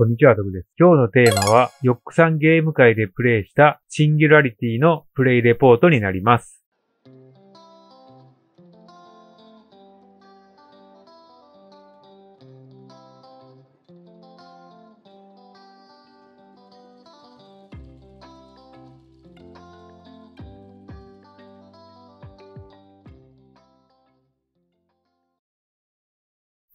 こんにちは、ドブです。今日のテーマは、ヨックさんゲーム界でプレイしたシンギュラリティのプレイレポートになります。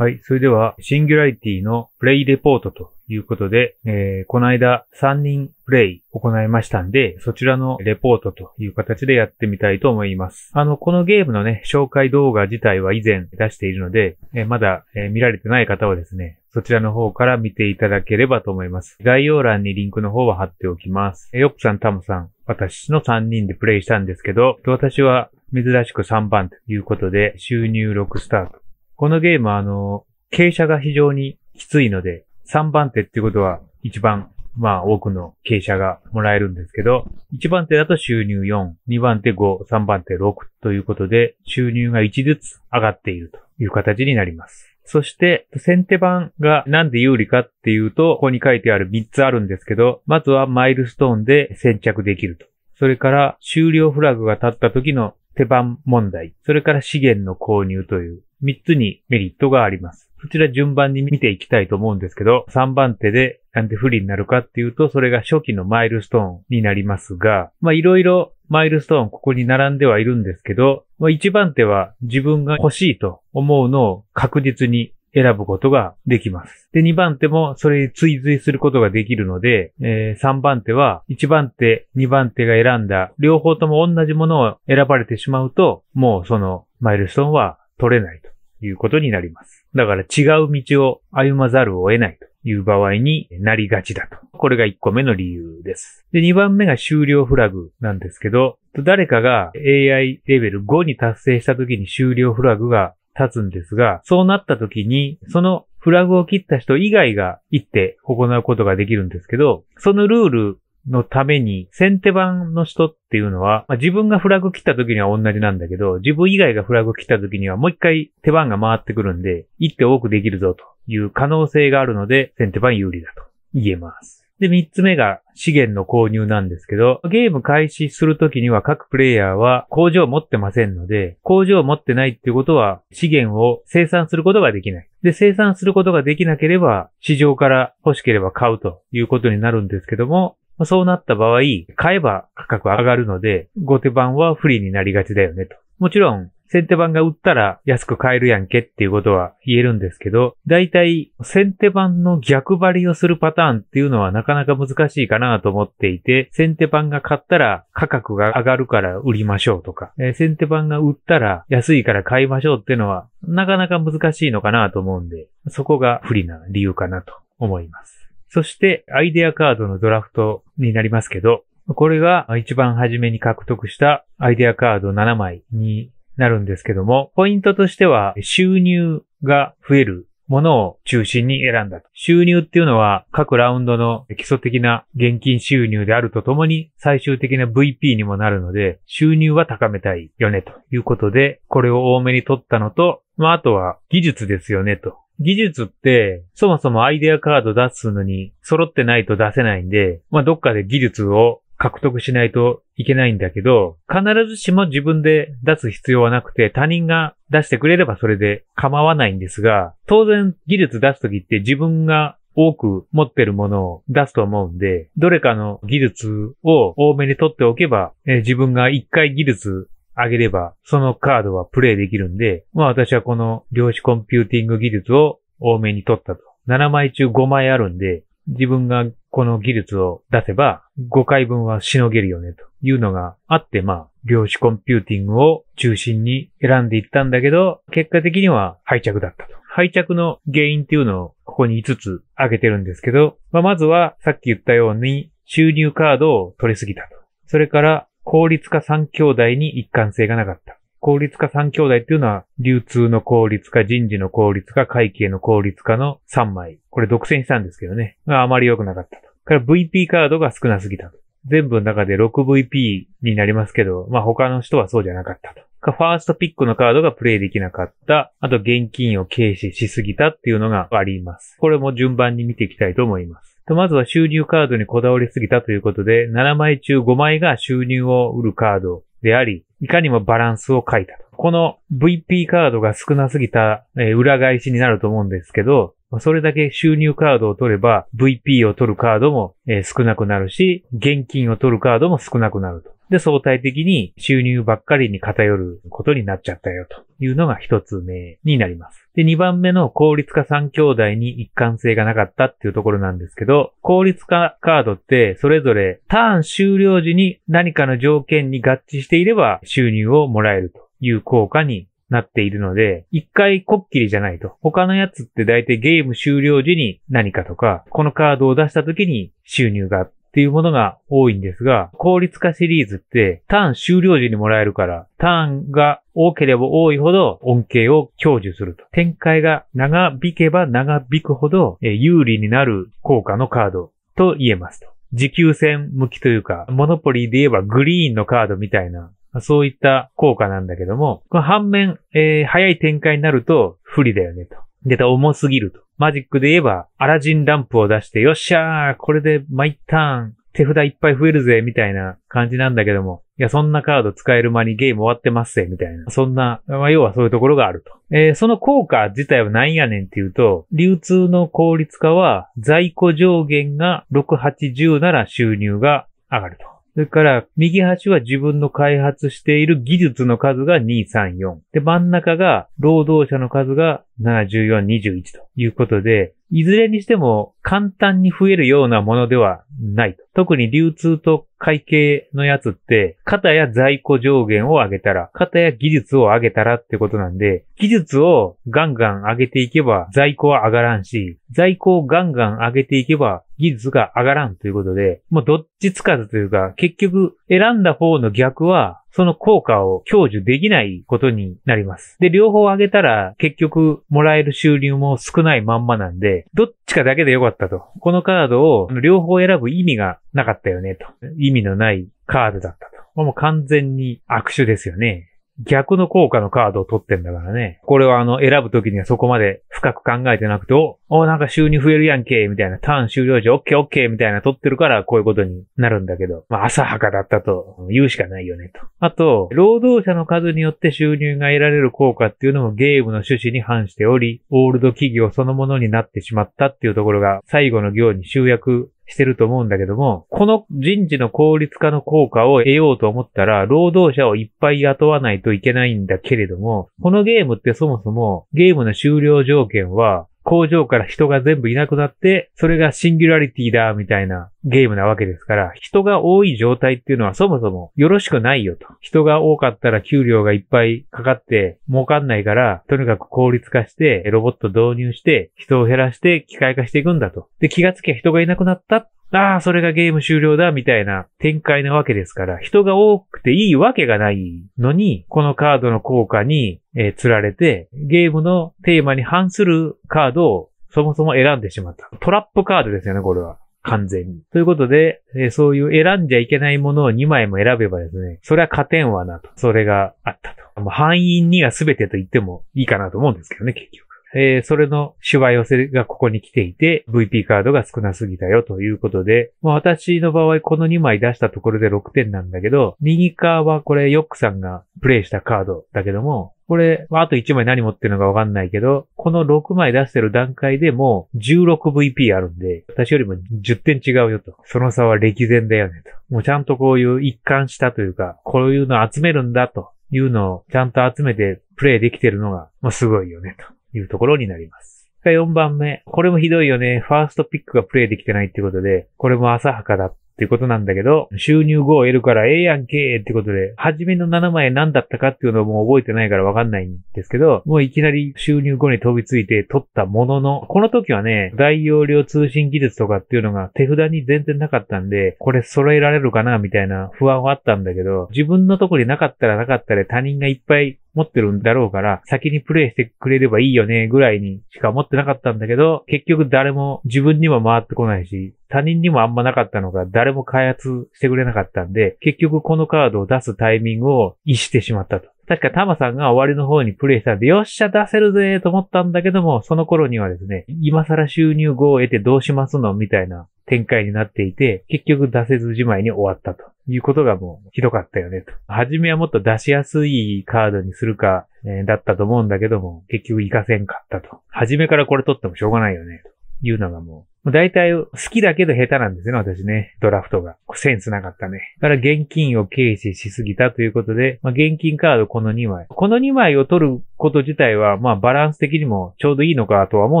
はい。それでは、シンギュラリティのプレイレポートということで、えー、この間3人プレイ行いましたんで、そちらのレポートという形でやってみたいと思います。あの、このゲームのね、紹介動画自体は以前出しているので、えー、まだ、えー、見られてない方はですね、そちらの方から見ていただければと思います。概要欄にリンクの方は貼っておきます。ヨップさん、タムさん、私の3人でプレイしたんですけど、私は珍しく3番ということで、収入6スタート。このゲームはあの、傾斜が非常にきついので、3番手ってことは一番、まあ多くの傾斜がもらえるんですけど、1番手だと収入4、2番手5、3番手6ということで、収入が1ずつ上がっているという形になります。そして、先手番がなんで有利かっていうと、ここに書いてある3つあるんですけど、まずはマイルストーンで先着できると。それから終了フラグが立った時の手番問題、それから資源の購入という3つにメリットがあります。そちら順番に見ていきたいと思うんですけど、3番手でなんで不利になるかっていうと、それが初期のマイルストーンになりますが、まあいろいろマイルストーンここに並んではいるんですけど、まあ、1番手は自分が欲しいと思うのを確実に選ぶことができます。で、2番手もそれに追随することができるので、えー、3番手は1番手、2番手が選んだ両方とも同じものを選ばれてしまうと、もうそのマイルストーンは取れないということになります。だから違う道を歩まざるを得ないという場合になりがちだと。これが1個目の理由です。で、2番目が終了フラグなんですけど、誰かが AI レベル5に達成した時に終了フラグが立つんですが、そうなった時に、そのフラグを切った人以外が行って行うことができるんですけど、そのルールのために、先手番の人っていうのは、まあ、自分がフラグ切った時には同じなんだけど、自分以外がフラグ切った時にはもう一回手番が回ってくるんで、行って多くできるぞという可能性があるので、先手番有利だと言えます。で、三つ目が、資源の購入なんですけど、ゲーム開始するときには各プレイヤーは工場を持ってませんので、工場を持ってないっていうことは資源を生産することができない。で、生産することができなければ、市場から欲しければ買うということになるんですけども、そうなった場合、買えば価格上がるので、後手番は不利になりがちだよねと。もちろん、先手版が売ったら安く買えるやんけっていうことは言えるんですけど、大体先手版の逆張りをするパターンっていうのはなかなか難しいかなと思っていて、先手版が買ったら価格が上がるから売りましょうとか、えー、先手版が売ったら安いから買いましょうっていうのはなかなか難しいのかなと思うんで、そこが不利な理由かなと思います。そしてアイデアカードのドラフトになりますけど、これが一番初めに獲得したアイデアカード7枚になるんですけども、ポイントとしては収入が増えるものを中心に選んだ。収入っていうのは各ラウンドの基礎的な現金収入であるとともに最終的な VP にもなるので収入は高めたいよねということでこれを多めに取ったのと、まああとは技術ですよねと。技術って、そもそもアイデアカード出すのに揃ってないと出せないんで、まあ、どっかで技術を獲得しないといけないんだけど、必ずしも自分で出す必要はなくて、他人が出してくれればそれで構わないんですが、当然技術出すときって自分が多く持ってるものを出すと思うんで、どれかの技術を多めに取っておけば、え自分が一回技術あげれば、そのカードはプレイできるんで、まあ私はこの量子コンピューティング技術を多めに取ったと。7枚中5枚あるんで、自分がこの技術を出せば5回分はしのげるよねというのがあって、まあ、量子コンピューティングを中心に選んでいったんだけど、結果的には廃着だったと。廃着の原因っていうのをここに5つ挙げてるんですけど、まあ、まずはさっき言ったように収入カードを取りすぎたと。それから効率化3兄弟に一貫性がなかった。効率化3兄弟っていうのは、流通の効率化、人事の効率化、会計の効率化の3枚。これ独占したんですけどね。あまり良くなかったと。から VP カードが少なすぎたと。全部の中で 6VP になりますけど、まあ他の人はそうじゃなかったと。ファーストピックのカードがプレイできなかった。あと現金を軽視しすぎたっていうのがあります。これも順番に見ていきたいと思います。まずは収入カードにこだわりすぎたということで、7枚中5枚が収入を売るカードであり、いかにもバランスを書いた。この VP カードが少なすぎた、えー、裏返しになると思うんですけど、それだけ収入カードを取れば VP を取るカードも、えー、少なくなるし、現金を取るカードも少なくなると。で、相対的に収入ばっかりに偏ることになっちゃったよというのが一つ目になります。で、二番目の効率化三兄弟に一貫性がなかったっていうところなんですけど、効率化カードってそれぞれターン終了時に何かの条件に合致していれば収入をもらえるという効果になっているので、一回こっきりじゃないと。他のやつって大体ゲーム終了時に何かとか、このカードを出した時に収入がっていうものが多いんですが、効率化シリーズってターン終了時にもらえるから、ターンが多ければ多いほど恩恵を享受すると。展開が長引けば長引くほど有利になる効果のカードと言えますと。持久戦向きというか、モノポリーで言えばグリーンのカードみたいな、そういった効果なんだけども、反面、えー、早い展開になると不利だよねと。で、重すぎると。マジックで言えば、アラジンランプを出して、よっしゃーこれで毎ターン、手札いっぱい増えるぜ、みたいな感じなんだけども、いや、そんなカード使える間にゲーム終わってますぜ、みたいな。そんな、まあ、要はそういうところがあると。えー、その効果自体は何やねんっていうと、流通の効率化は、在庫上限が6、8、10なら収入が上がると。それから、右端は自分の開発している技術の数が234。で、真ん中が労働者の数が74、21ということで、いずれにしても簡単に増えるようなものではないと特に流通と会計のやつって、型や在庫上限を上げたら、型や技術を上げたらってことなんで、技術をガンガン上げていけば在庫は上がらんし、在庫をガンガン上げていけば技術が上がらんということで、もうどっちつかずというか、結局選んだ方の逆は、その効果を享受できないことになります。で、両方上げたら結局もらえる収入も少ないまんまなんで、どっちかだけでよかったと。このカードを両方選ぶ意味がなかったよね、と。意味のないカードだったと。もう完全に悪手ですよね。逆の効果のカードを取ってんだからね。これはあの、選ぶときにはそこまで深く考えてなくて、お、おなんか収入増えるやんけ、みたいな、ターン終了時、オッケーオッケーみたいな取ってるから、こういうことになるんだけど、まあ、浅はかだったと言うしかないよね、と。あと、労働者の数によって収入が得られる効果っていうのもゲームの趣旨に反しており、オールド企業そのものになってしまったっていうところが、最後の行に集約してると思うんだけども、この人事の効率化の効果を得ようと思ったら、労働者をいっぱい雇わないといけないんだけれども、このゲームってそもそもゲームの終了条件は、工場から人が全部いなくなって、それがシンギュラリティだ、みたいなゲームなわけですから、人が多い状態っていうのはそもそもよろしくないよと。人が多かったら給料がいっぱいかかって儲かんないから、とにかく効率化して、ロボット導入して、人を減らして機械化していくんだと。で、気がつきゃ人がいなくなったああ、それがゲーム終了だ、みたいな展開なわけですから、人が多くていいわけがないのに、このカードの効果に、え釣られて、ゲームのテーマに反するカードをそもそも選んでしまった。トラップカードですよね、これは。完全に。ということで、えそういう選んじゃいけないものを2枚も選べばですね、それは勝てんわなと。それがあったと。もう範囲には全てと言ってもいいかなと思うんですけどね、結局。えー、それの手話寄せがここに来ていて、VP カードが少なすぎたよということで、まあ、私の場合この2枚出したところで6点なんだけど、右側はこれヨックさんがプレイしたカードだけども、これ、あと1枚何持ってるのかわかんないけど、この6枚出してる段階でも 16VP あるんで、私よりも10点違うよと。その差は歴然だよねと。もうちゃんとこういう一貫したというか、こういうの集めるんだというのをちゃんと集めてプレイできてるのが、まあ、すごいよねと。いうところになります。4番目。これもひどいよね。ファーストピックがプレイできてないってことで、これも浅はかだってことなんだけど、収入5を得るからええやんけーってことで、初めの7枚何だったかっていうのをもう覚えてないからわかんないんですけど、もういきなり収入5に飛びついて取ったものの、この時はね、大容量通信技術とかっていうのが手札に全然なかったんで、これ揃えられるかなみたいな不安はあったんだけど、自分のとこになかったらなかったで他人がいっぱい持ってるんだろうから、先にプレイしてくれればいいよね、ぐらいにしか思ってなかったんだけど、結局誰も自分にも回ってこないし、他人にもあんまなかったのが誰も開発してくれなかったんで、結局このカードを出すタイミングを識してしまったと。確かタマさんが終わりの方にプレイしたんで、よっしゃ出せるぜと思ったんだけども、その頃にはですね、今更収入後を得てどうしますのみたいな展開になっていて、結局出せずじまいに終わったということがもうひどかったよねと。初めはもっと出しやすいカードにするか、えー、だったと思うんだけども、結局行かせんかったと。初めからこれ取ってもしょうがないよねと。いうのがもう、もう大体好きだけど下手なんですね、私ね。ドラフトが。センスなかったね。だから現金を軽視しすぎたということで、まあ、現金カードこの2枚。この2枚を取ること自体は、まあバランス的にもちょうどいいのかとは思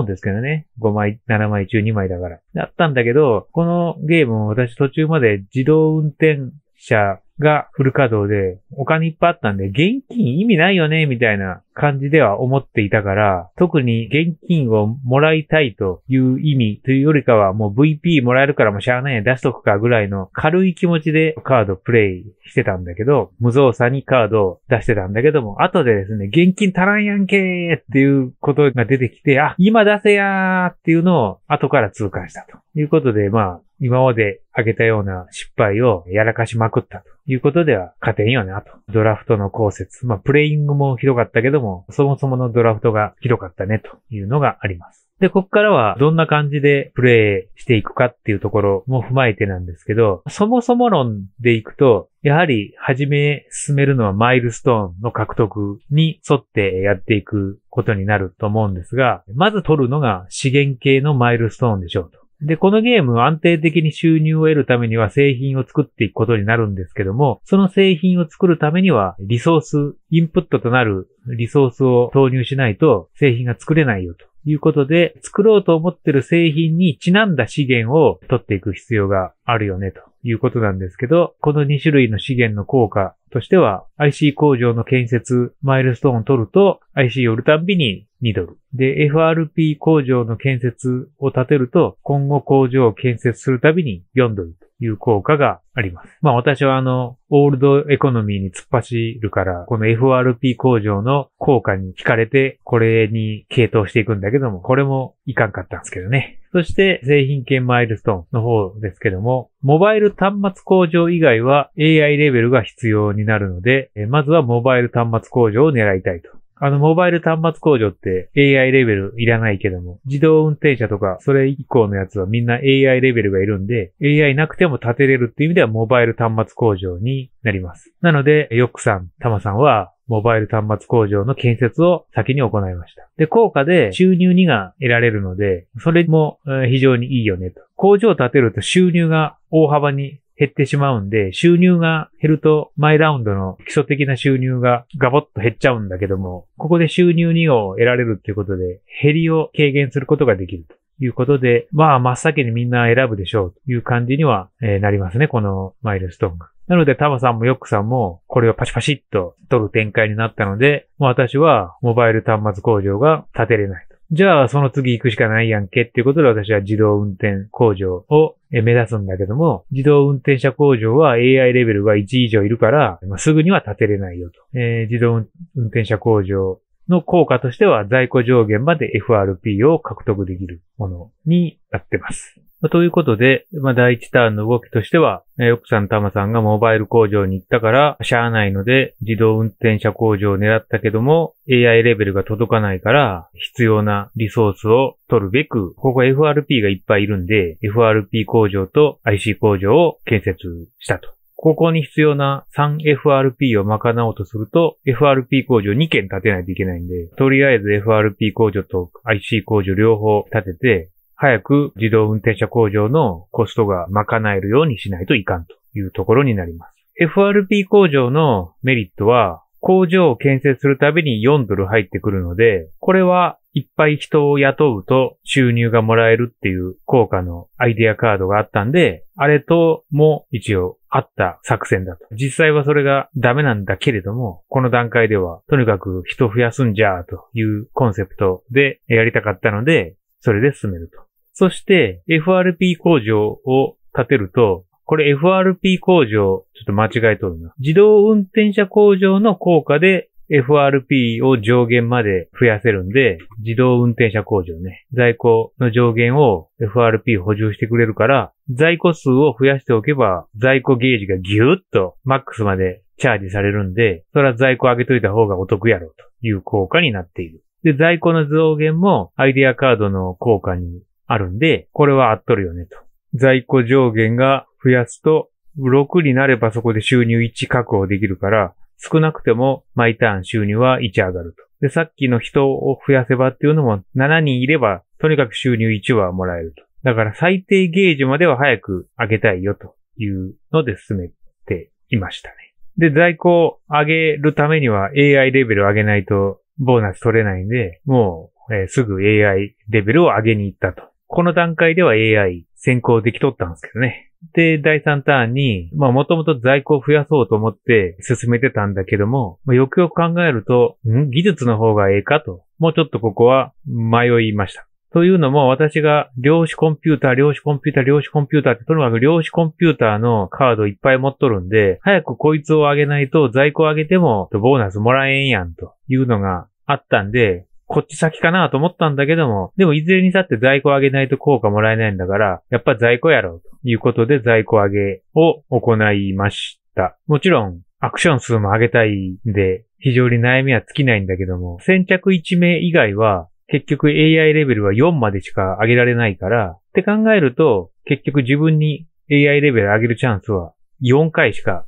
うんですけどね。5枚、7枚中2枚だから。だったんだけど、このゲームも私途中まで自動運転車がフル稼働で、お金いっぱいあったんで、現金意味ないよね、みたいな感じでは思っていたから、特に現金をもらいたいという意味というよりかは、もう VP もらえるからもうしゃあないや出しとくかぐらいの軽い気持ちでカードプレイしてたんだけど、無造作にカードを出してたんだけども、後でですね、現金足らんやんけーっていうことが出てきて、あ、今出せやーっていうのを後から通過したということで、まあ、今まで上げたような失敗をやらかしまくったということでは勝てんよなと。ドラフトの考説。まあ、プレイングもひどかったけども、そもそものドラフトがひどかったねというのがあります。で、ここからはどんな感じでプレイしていくかっていうところも踏まえてなんですけど、そもそも論でいくと、やはり始め進めるのはマイルストーンの獲得に沿ってやっていくことになると思うんですが、まず取るのが資源系のマイルストーンでしょうと。で、このゲーム安定的に収入を得るためには製品を作っていくことになるんですけども、その製品を作るためにはリソース、インプットとなるリソースを投入しないと製品が作れないよと。ということで、作ろうと思ってる製品にちなんだ資源を取っていく必要があるよね、ということなんですけど、この2種類の資源の効果としては、IC 工場の建設、マイルストーンを取ると、IC を売るたんびに2ドル。で、FRP 工場の建設を立てると、今後工場を建設するたびに4ドルという効果があります。まあ私はあの、オールドエコノミーに突っ走るから、この FRP 工場の効果に惹かれて、これに傾倒していくんだけども、これもいかんかったんですけどね。そして、製品券マイルストーンの方ですけども、モバイル端末工場以外は AI レベルが必要になるので、まずはモバイル端末工場を狙いたいと。あの、モバイル端末工場って AI レベルいらないけども、自動運転車とか、それ以降のやつはみんな AI レベルがいるんで、AI なくても建てれるっていう意味ではモバイル端末工場になります。なので、ヨックさん、タマさんは、モバイル端末工場の建設を先に行いました。で、効果で収入2が得られるので、それも非常にいいよねと。工場を建てると収入が大幅に減ってしまうんで、収入が減ると、マイラウンドの基礎的な収入がガボッと減っちゃうんだけども、ここで収入2を得られるっていうことで、減りを軽減することができるということで、まあ、真っ先にみんな選ぶでしょうという感じには、えなりますね、このマイルストーンが。なので、タマさんもヨックさんも、これをパシパシっと取る展開になったので、私は、モバイル端末工場が建てれない。じゃあその次行くしかないやんけっていうことで私は自動運転工場を目指すんだけども、自動運転車工場は AI レベルが1以上いるから、すぐには建てれないよと。えー、自動運転車工場の効果としては在庫上限まで FRP を獲得できるものになってます。まあ、ということで、まあ、第1ターンの動きとしては、奥さん玉さんがモバイル工場に行ったから、しゃーないので、自動運転車工場を狙ったけども、AI レベルが届かないから、必要なリソースを取るべく、ここ FRP がいっぱいいるんで、FRP 工場と IC 工場を建設したと。ここに必要な 3FRP を賄おうとすると、FRP 工場2件建てないといけないんで、とりあえず FRP 工場と IC 工場両方建てて、早く自動運転車工場のコストが賄えるようにしないといかんというところになります。FRP 工場のメリットは、工場を建設するたびに4ドル入ってくるので、これはいっぱい人を雇うと収入がもらえるっていう効果のアイデアカードがあったんで、あれとも一応あった作戦だと。実際はそれがダメなんだけれども、この段階ではとにかく人増やすんじゃあというコンセプトでやりたかったので、それで進めると。そして FRP 工場を建てると、これ FRP 工場、ちょっと間違えとるな。自動運転車工場の効果で FRP を上限まで増やせるんで、自動運転車工場ね。在庫の上限を FRP 補充してくれるから、在庫数を増やしておけば、在庫ゲージがギューッとマックスまでチャージされるんで、それは在庫上げといた方がお得やろうという効果になっている。で、在庫の増減もアイデアカードの効果にあるんで、これは合っとるよねと。在庫上限が増やすと、6になればそこで収入1確保できるから、少なくても毎ターン収入は1上がると。で、さっきの人を増やせばっていうのも、7人いれば、とにかく収入1はもらえると。だから最低ゲージまでは早く上げたいよというので進めていましたね。で、在庫を上げるためには AI レベルを上げないとボーナス取れないんで、もう、えー、すぐ AI レベルを上げに行ったとこの段階では AI 先行できとったんですけどね。で、第3ターンに、まあもともと在庫を増やそうと思って進めてたんだけども、まあ、よくよく考えると、ん技術の方がええかと、もうちょっとここは迷いました。というのも私が量子コンピューター、量子コンピューター、量子コンピューターってとにかく量子コンピューターのカードいっぱい持っとるんで、早くこいつを上げないと在庫を上げてもボーナスもらえんやんというのがあったんで、こっち先かなと思ったんだけども、でもいずれにさって在庫上げないと効果もらえないんだから、やっぱ在庫やろうということで在庫上げを行いました。もちろん、アクション数も上げたいんで、非常に悩みは尽きないんだけども、先着1名以外は、結局 AI レベルは4までしか上げられないから、って考えると、結局自分に AI レベル上げるチャンスは4回しか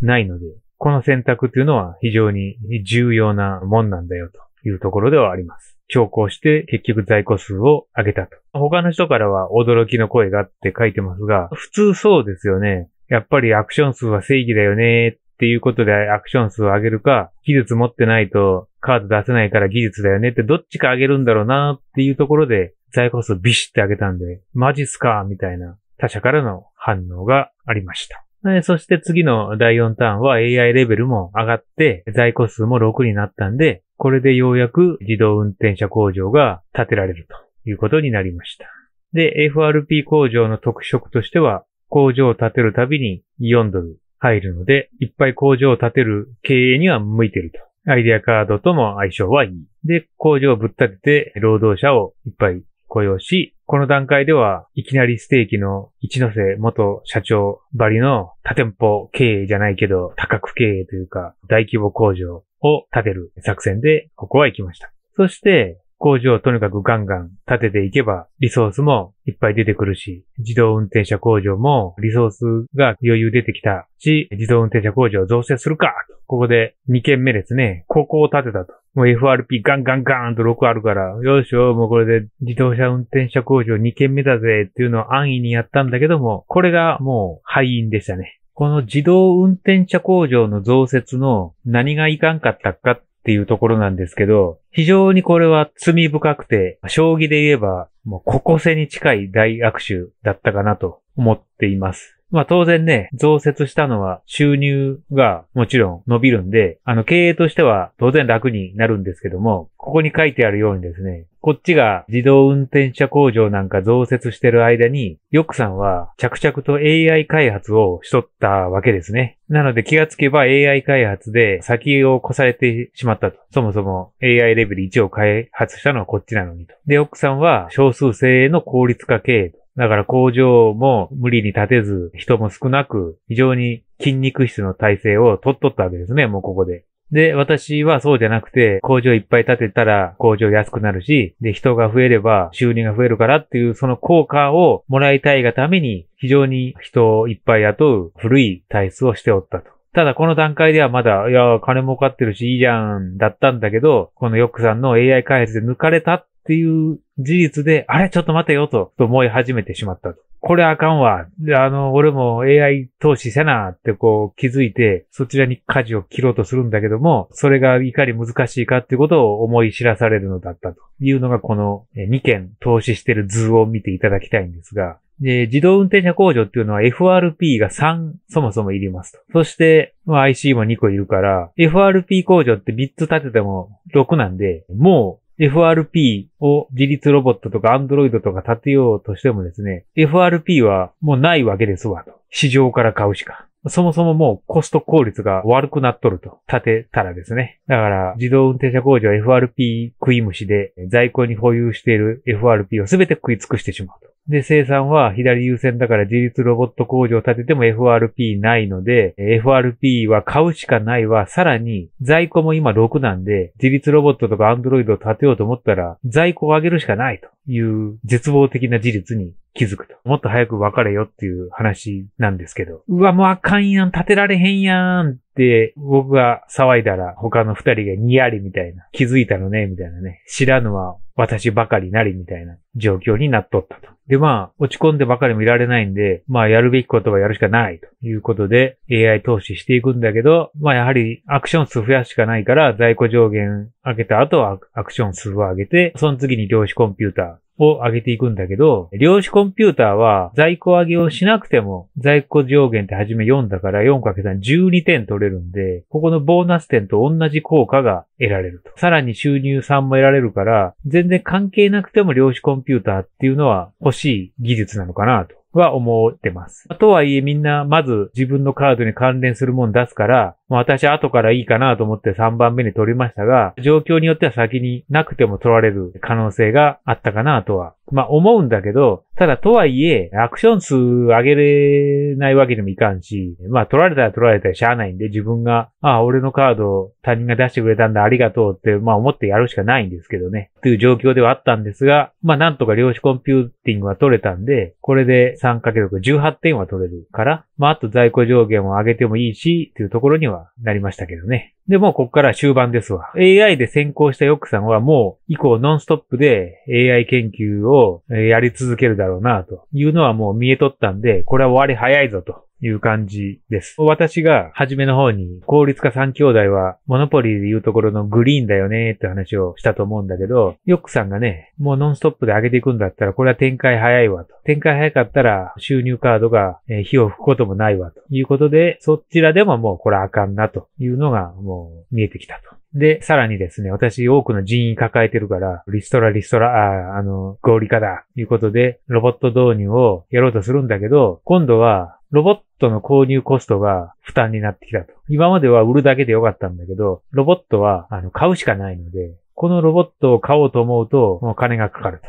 ないので、この選択っていうのは非常に重要なもんなんだよと。いうところではあります。調行して結局在庫数を上げたと。他の人からは驚きの声があって書いてますが、普通そうですよね。やっぱりアクション数は正義だよねっていうことでアクション数を上げるか、技術持ってないとカード出せないから技術だよねってどっちか上げるんだろうなっていうところで在庫数ビシって上げたんで、マジっすかみたいな他者からの反応がありました。そして次の第4ターンは AI レベルも上がって在庫数も6になったんで、これでようやく自動運転車工場が建てられるということになりました。で、FRP 工場の特色としては、工場を建てるたびに4ドル入るので、いっぱい工場を建てる経営には向いてると。アイデアカードとも相性はいい。で、工場をぶっ立てて労働者をいっぱい雇用し、この段階ではいきなりステーキの一ノ瀬元社長ばりの多店舗経営じゃないけど、多角経営というか、大規模工場を立てる作戦で、ここは行きました。そして、工場をとにかくガンガン建てていけば、リソースもいっぱい出てくるし、自動運転車工場もリソースが余裕出てきたし、自動運転車工場を増設するかと。ここで2件目ですね、ここを建てたと。もう FRP ガンガンガーンと6あるから、よいしょ、もうこれで自動車運転車工場2件目だぜっていうのを安易にやったんだけども、これがもう敗因でしたね。この自動運転車工場の増設の何がいかんかったかっていうところなんですけど、非常にこれは罪深くて、将棋で言えば、もうここせに近い大悪手だったかなと思っています。まあ当然ね、増設したのは収入がもちろん伸びるんで、あの経営としては当然楽になるんですけども、ここに書いてあるようにですね、こっちが自動運転車工場なんか増設してる間に、ヨクさんは着々と AI 開発をしとったわけですね。なので気がつけば AI 開発で先を越されてしまったと。そもそも AI レベル1を開発したのはこっちなのにと。で、ヨクさんは少数制の効率化経営と。だから工場も無理に立てず、人も少なく、非常に筋肉質の体制を取っとったわけですね、もうここで。で、私はそうじゃなくて、工場いっぱい建てたら工場安くなるし、で、人が増えれば収入が増えるからっていうその効果をもらいたいがために、非常に人をいっぱい雇う古い体質をしておったと。ただこの段階ではまだ、いや、金儲かってるしいいじゃん、だったんだけど、このヨックさんの AI 開発で抜かれたっっていう事実で、あれちょっと待てよと、と思い始めてしまったと。これあかんわ。あの、俺も AI 投資せなってこう気づいて、そちらに舵を切ろうとするんだけども、それがいかに難しいかっていうことを思い知らされるのだったというのがこの2件投資してる図を見ていただきたいんですが、で、自動運転車工場っていうのは FRP が3そもそもいりますと。そして、まあ、IC も2個いるから、FRP 工場って3つ建てても6なんで、もう FRP を自立ロボットとかアンドロイドとか立てようとしてもですね、FRP はもうないわけですわと。市場から買うしか。そもそももうコスト効率が悪くなっとると立てたらですね。だから自動運転車工場 FRP 食い虫で在庫に保有している FRP を全て食い尽くしてしまうと。で、生産は左優先だから自立ロボット工場を建てても FRP ないので、FRP は買うしかないわ。さらに在庫も今6なんで、自立ロボットとかアンドロイドを建てようと思ったら、在庫を上げるしかないという絶望的な事実に気づくと。もっと早く別れよっていう話なんですけど。うわ、もうあかんやん、建てられへんやんで、僕が騒いだら他の二人がにやりみたいな、気づいたのね、みたいなね、知らぬは私ばかりなりみたいな状況になっとったと。で、まあ、落ち込んでばかりもいられないんで、まあ、やるべきことはやるしかないということで、AI 投資していくんだけど、まあ、やはりアクション数増やすしかないから、在庫上限上げた後はアクション数を上げて、その次に量子コンピューターを上げていくんだけど、量子コンピューターは在庫上げをしなくても、在庫上限って初め4だから4 × 1 2点取れるんで、ここのボーナス点と同じ効果が得られると。さらに収入3も得られるから、全然関係なくても量子コンピューターっていうのは欲しい技術なのかなと。は思ってます。とはいえみんなまず自分のカードに関連するもん出すから、私後からいいかなと思って3番目に取りましたが、状況によっては先になくても取られる可能性があったかなとはまあ思うんだけど、ただとはいえ、アクション数上げれないわけにもいかんし、まあ取られたら取られたらしゃあないんで、自分が、ああ、俺のカード他人が出してくれたんだ、ありがとうって、まあ思ってやるしかないんですけどね、という状況ではあったんですが、まあなんとか量子コンピューティングは取れたんで、これで 3×18 点は取れるから、まああと在庫上限を上げてもいいし、というところにはなりましたけどね。で、もうこから終盤ですわ。AI で先行したヨックさんはもう以降ノンストップで AI 研究をやり続けるだろうなというのはもう見えとったんで、これは終わり早いぞという感じです。私が初めの方に効率化3兄弟はモノポリーで言うところのグリーンだよねって話をしたと思うんだけど、ヨックさんがね、もうノンストップで上げていくんだったらこれは展開早いわと。展開早かったら収入カードが火を吹くこともないわということで、そちらでももうこれあかんなというのがもう見えてきたと。で、さらにですね、私多くの人員抱えてるから、リストラリストラ、ああの、合理化だ、いうことで、ロボット導入をやろうとするんだけど、今度は、ロボットの購入コストが負担になってきたと。今までは売るだけでよかったんだけど、ロボットは、あの、買うしかないので、このロボットを買おうと思うと、もう金がかかる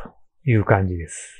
という感じです。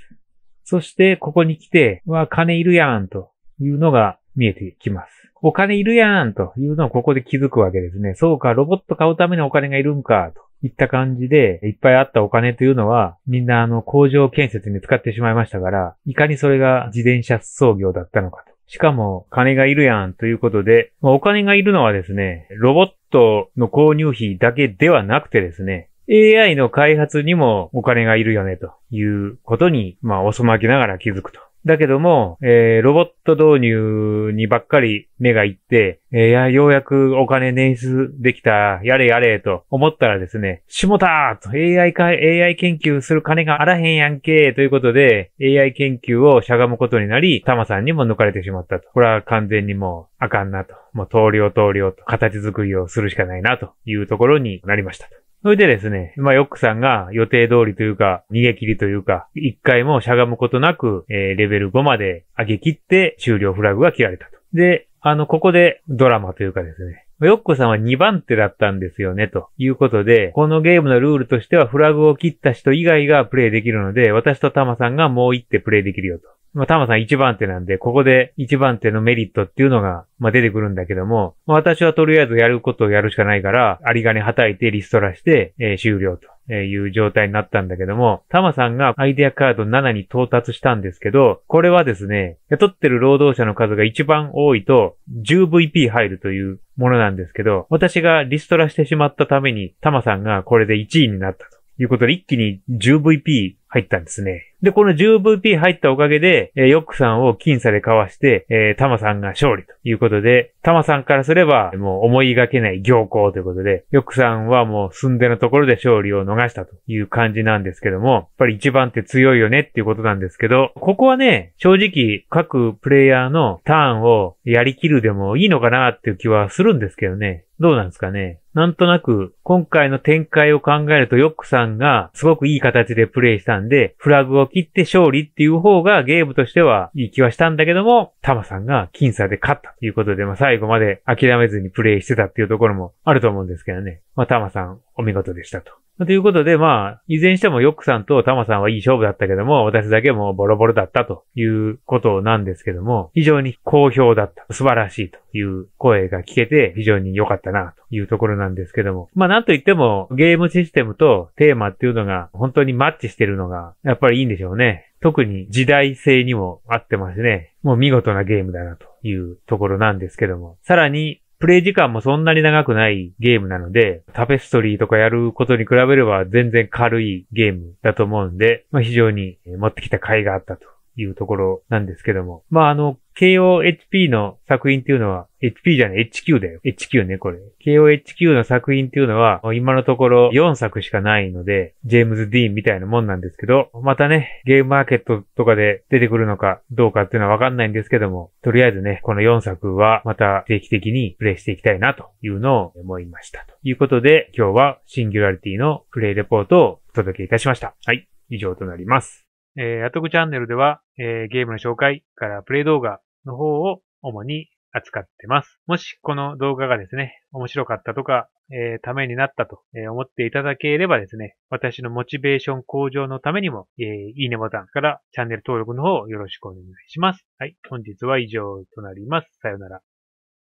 そして、ここに来て、うわ、金いるやん、というのが見えてきます。お金いるやんというのをここで気づくわけですね。そうか、ロボット買うためにお金がいるんか、といった感じで、いっぱいあったお金というのは、みんなあの工場建設に使ってしまいましたから、いかにそれが自転車操業だったのかと。しかも、金がいるやんということで、お金がいるのはですね、ロボットの購入費だけではなくてですね、AI の開発にもお金がいるよねということに、まあ、遅まきながら気づくとだけども、えー、ロボット導入にばっかり目がいって、えー、ようやくお金捻出できた、やれやれと思ったらですね、しもたと AI か、AI 研究する金があらへんやんけということで、AI 研究をしゃがむことになり、タマさんにも抜かれてしまったと。これは完全にもう、あかんなと。もう、投了投了と、形作りをするしかないなというところになりましたと。それでですね、まあ、ヨックさんが予定通りというか、逃げ切りというか、一回もしゃがむことなく、えー、レベル5まで上げ切って終了フラグが切られたと。で、あの、ここでドラマというかですね、ヨッコさんは2番手だったんですよね、ということで、このゲームのルールとしてはフラグを切った人以外がプレイできるので、私とタマさんがもう1手プレイできるよと。まあ、タマさん1番手なんで、ここで1番手のメリットっていうのが、まあ、出てくるんだけども、まあ、私はとりあえずやることをやるしかないから、有り金はたいてリストラして、えー、終了と。いう状態になったんだけども、タマさんがアイデアカード7に到達したんですけど、これはですね、雇ってる労働者の数が一番多いと 10VP 入るというものなんですけど、私がリストラしてしまったために、タマさんがこれで1位になったということで、一気に 10VP 入ったんですね。で、この 10VP 入ったおかげで、えー、ヨックさんを僅差でかわして、えー、タマさんが勝利ということで、タマさんからすれば、もう思いがけない行行ということで、ヨックさんはもう寸んでのところで勝利を逃したという感じなんですけども、やっぱり一番って強いよねっていうことなんですけど、ここはね、正直各プレイヤーのターンをやりきるでもいいのかなっていう気はするんですけどね。どうなんですかね。なんとなく、今回の展開を考えると、ヨックさんがすごくいい形でプレイしたんで、フラグを切って勝利っていう方がゲームとしてはいい気はしたんだけども、タマさんが僅差で勝ったということで、まあ、最後まで諦めずにプレイしてたっていうところもあると思うんですけどね。まあ、タマさん、お見事でしたと。ということで、まあ、いずれにしてもヨックさんとタマさんはいい勝負だったけども、私だけもボロボロだったということなんですけども、非常に好評だった。素晴らしいという声が聞けて非常に良かったなというところなんですけども。まあなんといってもゲームシステムとテーマっていうのが本当にマッチしてるのがやっぱりいいんでしょうね。特に時代性にも合ってますね。もう見事なゲームだなというところなんですけども。さらにプレイ時間もそんなに長くないゲームなので、タペストリーとかやることに比べれば全然軽いゲームだと思うんで、まあ、非常に持ってきた甲斐があったというところなんですけども。まあ、あの、KOHP の作品っていうのは、HP じゃない、HQ だよ。HQ ね、これ。KOHQ の作品っていうのは、今のところ4作しかないので、ジェームズ・ディーンみたいなもんなんですけど、またね、ゲームマーケットとかで出てくるのかどうかっていうのはわかんないんですけども、とりあえずね、この4作はまた定期的にプレイしていきたいなというのを思いました。ということで、今日はシンギュラリティのプレイレポートをお届けいたしました。はい、以上となります。えー、アトクチャンネルでは、えー、ゲームの紹介からプレイ動画の方を主に扱ってます。もしこの動画がですね、面白かったとか、えー、ためになったと思っていただければですね、私のモチベーション向上のためにも、えー、いいねボタンからチャンネル登録の方よろしくお願いします。はい、本日は以上となります。さよなら。